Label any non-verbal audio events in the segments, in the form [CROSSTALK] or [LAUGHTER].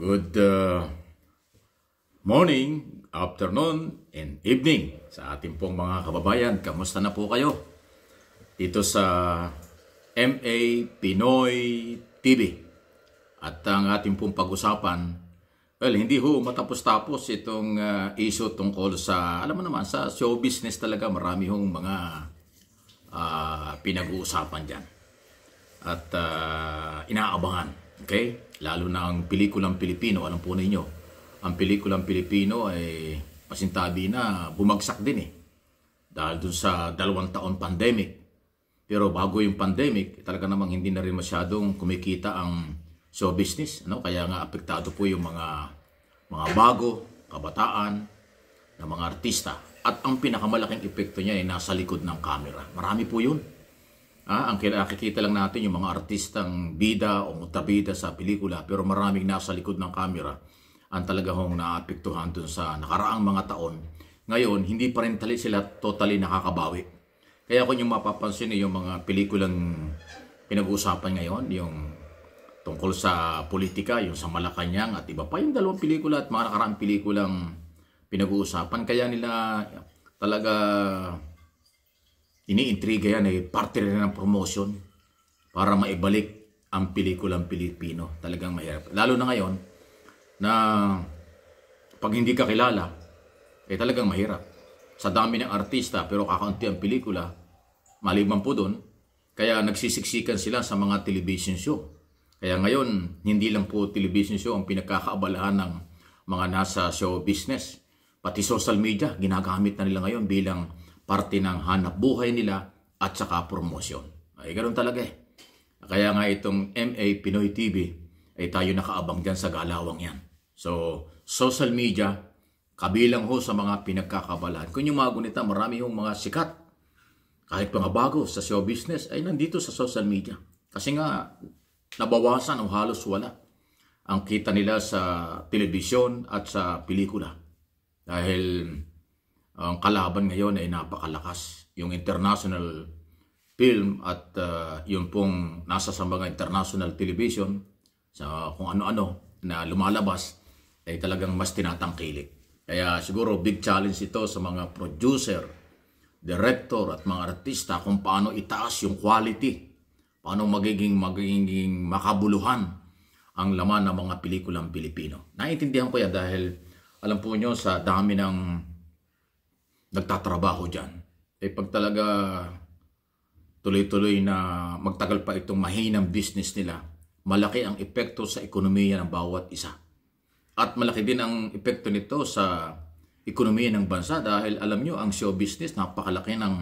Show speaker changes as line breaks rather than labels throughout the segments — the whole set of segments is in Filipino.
Good uh, morning, afternoon, and evening sa ating pong mga kababayan. Kamusta na po kayo? Dito sa MA Pinoy TV. At ang ating pong pag-usapan, well, hindi ho matapos-tapos itong uh, issue tungkol sa, alam mo naman, sa show business talaga marami hong mga uh, pinag-uusapan dyan. At uh, inaabangan Okay? Lalo na ang pelikulang Pilipino, alam po ninyo, ang pelikulang Pilipino ay pasintabi na bumagsak din eh. Dahil dun sa dalawang taon pandemic. Pero bago yung pandemic, talaga namang hindi na rin masyadong kumikita ang show business. Ano? Kaya nga apektado po yung mga, mga bago, kabataan, na mga artista. At ang pinakamalaking epekto niya ay nasa likod ng camera. Marami po yun. Ah, ang kinakikita lang natin yung mga artistang bida o mutabida sa pelikula pero maraming nasa likod ng kamera ang talaga hong naapektuhan dun sa nakaraang mga taon. Ngayon, hindi pa rin tali sila totally nakakabawi. Kaya kung yung mapapansin yung mga pelikulang pinag-uusapan ngayon, yung tungkol sa politika, yung sa Malacanang at iba pa yung dalawang pelikula at mga nakaraang pelikulang pinag-uusapan. Kaya nila talaga iniintriga yan eh, parte rin ng promotion para maibalik ang pelikulang Pilipino. Talagang mahirap. Lalo na ngayon na pag hindi ka kilala, eh talagang mahirap. Sa dami ng artista pero kakaunti ang pelikula, maliban po doon, kaya nagsisiksikan sila sa mga television show. Kaya ngayon, hindi lang po television show ang pinagkakaabalahan ng mga nasa show business. Pati social media, ginagamit na nila ngayon bilang parte ng hanap buhay nila at saka promosyon. Ay ganoon talaga eh. Kaya nga itong MA Pinoy TV ay tayo nakaabang dyan sa galawang yan. So, social media, kabilang ho sa mga pinagkakabalahan. Kung yung mga gunita, marami yung mga sikat. Kahit mga bago sa show business ay nandito sa social media. Kasi nga, nabawasan o halos wala ang kita nila sa telebisyon at sa pelikula. Dahil ang kalaban ngayon ay napakalakas. Yung international film at uh, ah, yung pong nasa sa mga international television, sa kung ano-ano na lumalabas, ay talagang mas tinatangkilik. Kaya siguro big challenge ito sa mga producer, director at mga artista kung paano itaas yung quality, paano magiging, magiging makabuluhan ang laman ng mga pelikulang Pilipino. Naintindihan ko yan dahil alam po nyo sa dami ng nagtatrabaho dyan. Eh pag talaga tuloy-tuloy na magtagal pa itong mahinang business nila, malaki ang epekto sa ekonomiya ng bawat isa. At malaki din ang epekto nito sa ekonomiya ng bansa dahil alam nyo, ang show business, napakalaki ng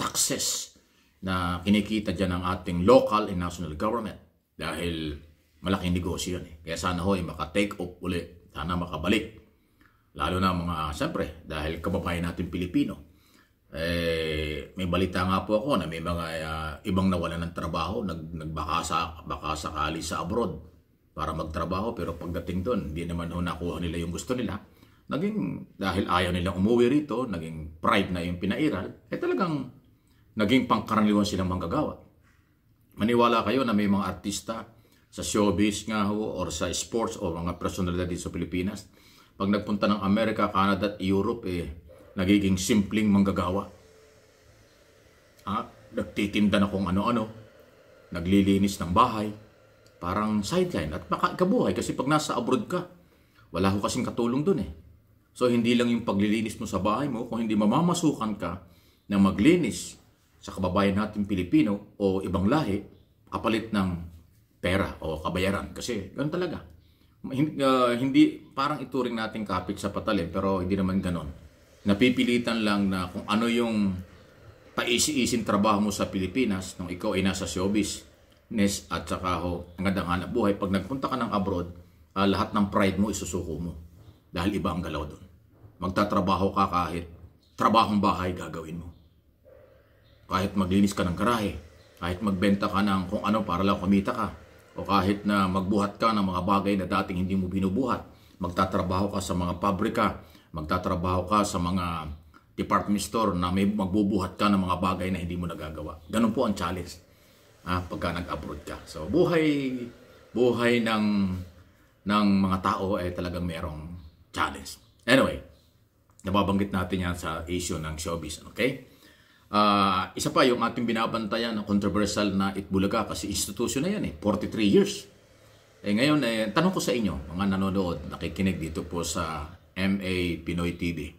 taxes na kinikita dyan ng ating local and national government dahil malaking negosyo yan eh. Kaya sana ho ay eh, maka-take off uli. Sana makabalik Lalo na mga, siyempre, dahil kababayan natin Pilipino. Eh, may balita nga po ako na may mga uh, ibang nawalan ng trabaho, nag, nagbaka sa, baka sakali sa abroad para magtrabaho pero pagdating doon, hindi naman ho nakuha nila yung gusto nila. Naging, dahil ayaw nilang umuwi rito, naging pride na yung pinairal, eh talagang naging pangkaraniwan silang manggagawa. Maniwala kayo na may mga artista sa showbiz nga ho or sa sports o mga personalidad sa Pilipinas pag nagpunta ng Amerika, Canada at Europe, eh, nagiging simpleng manggagawa. Ah, nagtitinda na kung ano-ano, naglilinis ng bahay, parang sideline at makakabuhay kasi pag nasa abroad ka, wala ho kasing katulong dun eh. So hindi lang yung paglilinis mo sa bahay mo, kung hindi mamamasukan ka na maglinis sa kababayan natin Pilipino o ibang lahi, kapalit ng pera o kabayaran. Kasi ganun talaga hindi, uh, ah, hindi parang ituring nating kapit sa patalim eh, pero hindi naman ganon. Napipilitan lang na kung ano yung paisi-isin trabaho mo sa Pilipinas nung ikaw ay nasa showbiz, nes at saka ho, ang gandang buhay. Pag nagpunta ka ng abroad, uh, lahat ng pride mo isusuko mo dahil iba ang galaw doon. Magtatrabaho ka kahit trabahong bahay gagawin mo. Kahit maglinis ka ng garahe, kahit magbenta ka ng kung ano para lang kumita ka, o kahit na magbuhat ka ng mga bagay na dating hindi mo binubuhat, magtatrabaho ka sa mga pabrika, magtatrabaho ka sa mga department store na may magbubuhat ka ng mga bagay na hindi mo nagagawa. Ganun po ang challenge ah, pagka nag-abroad ka. So buhay buhay ng ng mga tao ay eh, talagang merong challenge. Anyway, nababanggit natin yan sa issue ng showbiz, okay? Uh, isa pa yung ating binabantayan na controversial na Itbulaga kasi institution na yan eh, 43 years. Eh ngayon, eh, tanong ko sa inyo, mga nanonood, nakikinig dito po sa MA Pinoy TV.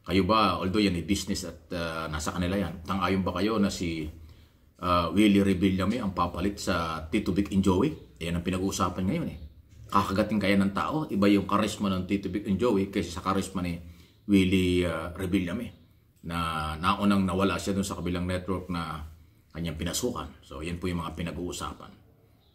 Kayo ba, although yan ay eh, business at uh, nasa kanila yan, tangayon ba kayo na si uh, Willie Rebillame ang papalit sa Tito Vic and Joey? Yan ang pinag-uusapan ngayon eh. Kakagating kaya ng tao, iba yung karisma ng Tito Vic and Joey kaysa sa karisma ni Willie uh, Rebillame na naunang nawala siya dun sa kabilang network na kanyang pinasukan. So yan po yung mga pinag-uusapan.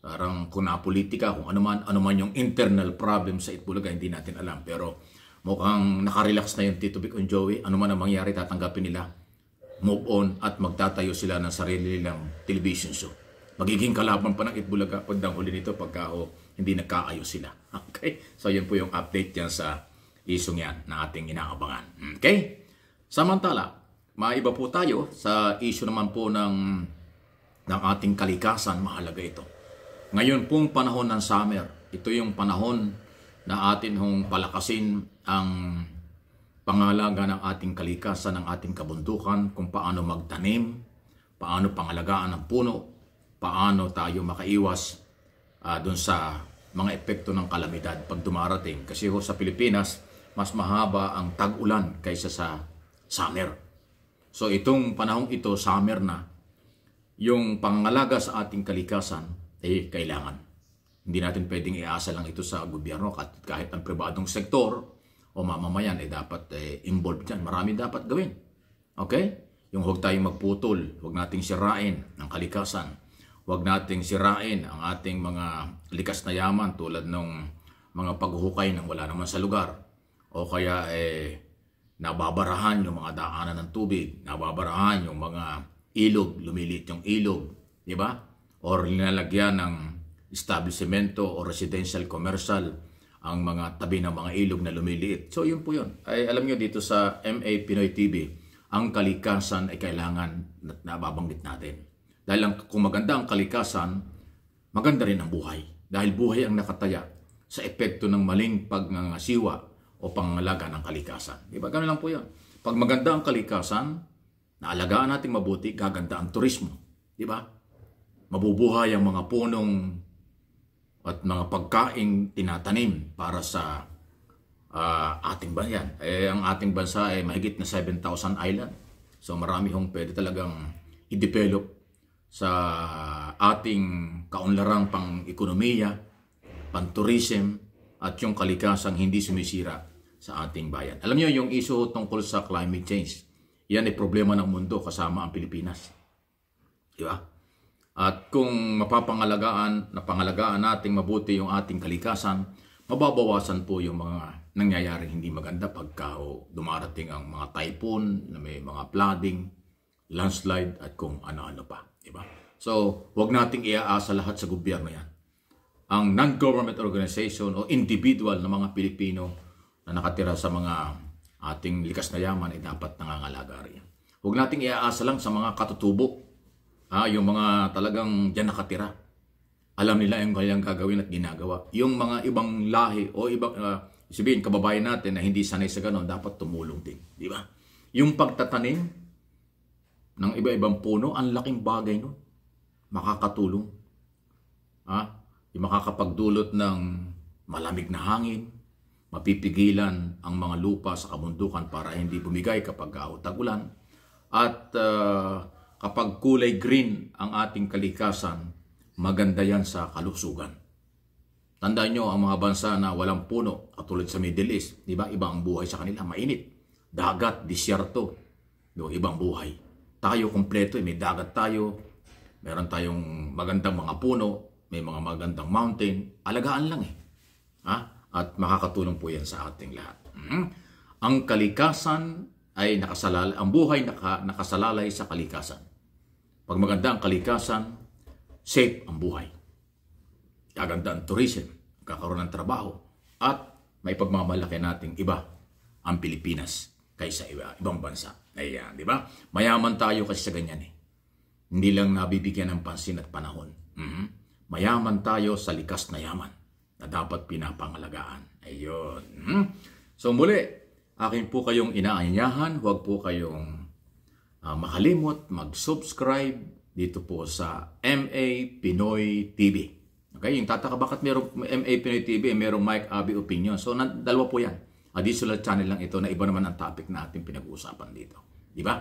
Parang kung napolitika, kung ano man, ano man yung internal problem sa Itbulaga, hindi natin alam. Pero mukhang nakarelax na yung Tito Vic on Joey. Ano man ang mangyari, tatanggapin nila. Move on at magtatayo sila ng sarili nilang television show. Magiging kalaban pa ng Itbulaga pagdang huli nito pagka oh, hindi nagkaayos sila. [LAUGHS] Okay? So yan po yung update dyan sa isong yan na ating inaabangan. Okay? Samantala, maiba po tayo sa issue naman po ng, ng ating kalikasan. Mahalaga ito. Ngayon pong panahon ng summer, ito yung panahon na atin hong palakasin ang pangalaga ng ating kalikasan, ng ating kabundukan, kung paano magtanim, paano pangalagaan ng puno, paano tayo makaiwas uh, ah, doon sa mga epekto ng kalamidad pag dumarating. Kasi ho sa Pilipinas, mas mahaba ang tag-ulan kaysa sa summer. So itong panahong ito, summer na, yung pangalaga sa ating kalikasan, eh kailangan. Hindi natin pwedeng iasa lang ito sa gobyerno kahit, kahit ang pribadong sektor o mamamayan eh dapat eh, involved dyan. Marami dapat gawin. Okay? Yung huwag tayong magputol, huwag nating sirain ang kalikasan, huwag nating sirain ang ating mga likas na yaman tulad ng mga paghuhukay ng wala naman sa lugar o kaya eh, Nababarahan yung mga daanan ng tubig, nababarahan yung mga ilog, lumilit yung ilog, di ba? Or nilalagyan ng establishmento o residential commercial ang mga tabi ng mga ilog na lumiliit. So yun po yun. Ay, alam nyo dito sa MA Pinoy TV, ang kalikasan ay kailangan na nababanggit natin. Dahil ang, kung maganda ang kalikasan, maganda rin ang buhay. Dahil buhay ang nakataya sa epekto ng maling pagngangasiwa o pangalaga ng kalikasan. Di ba? Ganun lang po yan. Pag maganda ang kalikasan, naalagaan natin mabuti, gaganda ang turismo. Di ba? Mabubuhay ang mga punong at mga pagkaing tinatanim para sa uh, ating bayan. Eh, ang ating bansa ay eh, mahigit na 7,000 island. So marami hong pwede talagang i-develop sa ating kaunlarang pang-ekonomiya, pang tourism at yung kalikasang hindi sumisira sa ating bayan. Alam niyo yung issue tungkol sa climate change, yan ay problema ng mundo kasama ang Pilipinas. Di ba? At kung mapapangalagaan, napangalagaan nating mabuti yung ating kalikasan, mababawasan po yung mga nangyayaring hindi maganda pagka oh, dumarating ang mga typhoon, na may mga flooding, landslide at kung ano-ano pa, di ba? So, wag nating iaasa lahat sa gobyerno yan. Ang non-government organization o individual na mga Pilipino na nakatira sa mga ating likas na yaman ay dapat nangangalaga rin. Huwag nating iaasa lang sa mga katutubo, ha, yung mga talagang dyan nakatira. Alam nila yung kanyang gagawin at ginagawa. Yung mga ibang lahi o ibang, uh, sabihin, kababayan natin na hindi sanay sa ganon, dapat tumulong din. Di ba? Yung pagtatanim ng iba-ibang puno, ang laking bagay nun. Makakatulong. Ha? Yung makakapagdulot ng malamig na hangin, mapipigilan ang mga lupa sa kabundukan para hindi bumigay kapag tag-ulan at uh, kapag kulay green ang ating kalikasan, maganda yan sa kalusugan. Tandaan nyo ang mga bansa na walang puno, at tulad sa Middle East, di ba? Iba ang buhay sa kanila, mainit. Dagat, disyerto, yung ibang buhay. Tayo kompleto, eh, may dagat tayo, meron tayong magandang mga puno, may mga magandang mountain, alagaan lang eh. Ha? at makakatulong po yan sa ating lahat. Hmm? Ang kalikasan ay nakasalalay, ang buhay naka, nakasalalay sa kalikasan. Pag maganda ang kalikasan, safe ang buhay. Gaganda ang tourism, kakaroon ng trabaho, at may pagmamalaki nating iba ang Pilipinas kaysa iba, ibang bansa. Ayan, di ba? Mayaman tayo kasi sa ganyan eh. Hindi lang nabibigyan ng pansin at panahon. Mm-hmm. Mayaman tayo sa likas na yaman na dapat pinapangalagaan. Ayun. Hmm? So muli, akin po kayong inaanyahan, huwag po kayong uh, makalimot mag-subscribe dito po sa MA Pinoy TV. Okay, yung tataka bakit merong MA Pinoy TV, merong Mike Abi Opinion. So na, dalawa po yan. Additional channel lang ito na iba naman ang topic na ating pinag-uusapan dito. Di ba?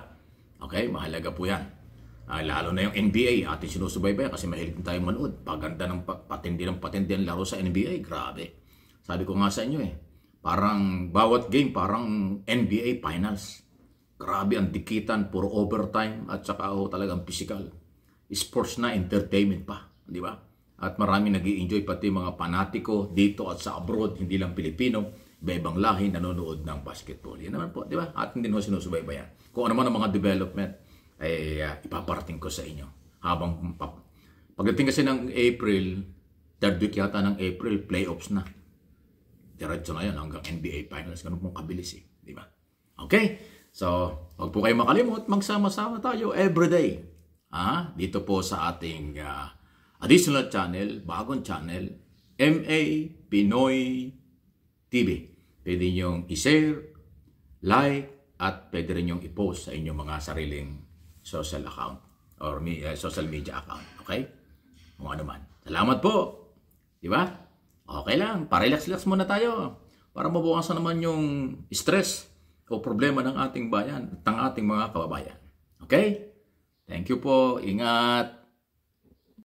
Okay, mahalaga po yan. Uh, lalo na yung NBA, atin sinusubaybay kasi mahilig din tayong manood. Paganda ng patindi ng patindi ang laro sa NBA, grabe. Sabi ko nga sa inyo eh, parang bawat game parang NBA Finals. Grabe ang dikitan, puro overtime at saka oh, talagang physical. Sports na, entertainment pa, di ba? At marami nag enjoy pati mga panatiko dito at sa abroad, hindi lang Pilipino, iba-ibang lahi nanonood ng basketball. Yan naman po, di ba? Atin din ho sinusubaybayan. Kung ano man ang mga development ay uh, eh, eh, eh, ipaparating ko sa inyo. Habang pagdating kasi ng April, third week yata ng April, playoffs na. Diretso na yan hanggang NBA Finals. Ganun pong kabilis eh. Di ba? Okay? So, huwag po kayo makalimot. Magsama-sama tayo everyday. Ah, dito po sa ating uh, additional channel, bagong channel, MA Pinoy TV. Pwede niyong i-share, like, at pwede rin yung i-post sa inyong mga sariling social account or me, uh, social media account. Okay? Kung ano man. Salamat po. Di ba? Okay lang. Parelax-relax muna tayo. Para mabawasan naman yung stress o problema ng ating bayan at ng ating mga kababayan. Okay? Thank you po. Ingat.